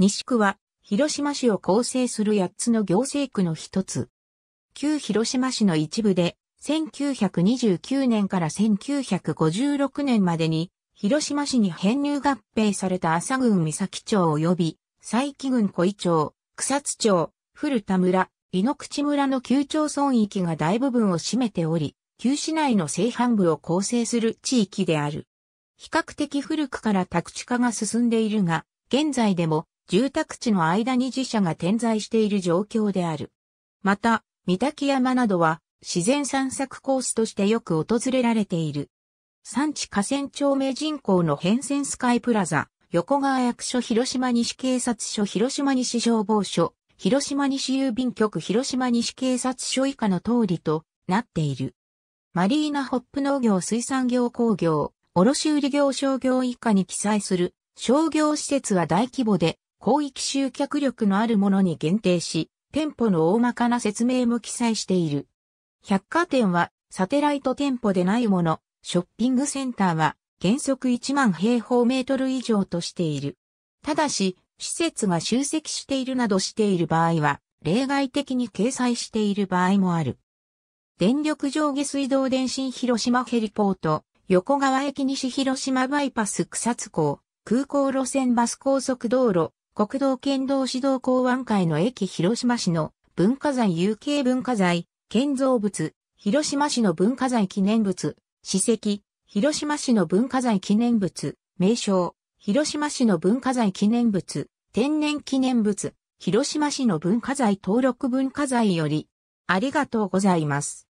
西区は、広島市を構成する八つの行政区の一つ。旧広島市の一部で、1929年から1956年までに、広島市に編入合併された朝郡三崎町及び、佐伯郡小井町、草津町、古田村、井の口村の旧町村域が大部分を占めており、旧市内の西半部を構成する地域である。比較的古くから宅地化が進んでいるが、現在でも住宅地の間に自社が点在している状況である。また、三滝山などは自然散策コースとしてよく訪れられている。産地河川町名人口の変遷スカイプラザ、横川役所広島西警察署広島西消防署、広島西郵便局広島西警察署以下の通りとなっている。マリーナホップ農業水産業工業、卸売業商業以下に記載する商業施設は大規模で広域集客力のあるものに限定し、店舗の大まかな説明も記載している。百貨店はサテライト店舗でないもの、ショッピングセンターは原則1万平方メートル以上としている。ただし、施設が集積しているなどしている場合は、例外的に掲載している場合もある。電力上下水道電信広島ヘリポート、横川駅西広島バイパス草津港、空港路線バス高速道路、国道県道指導港湾会の駅広島市の文化財有形文化財、建造物、広島市の文化財記念物、史跡、広島市の文化財記念物、名称、広島市の文化財記念物、天然記念物、広島市の文化財登録文化財より、ありがとうございます。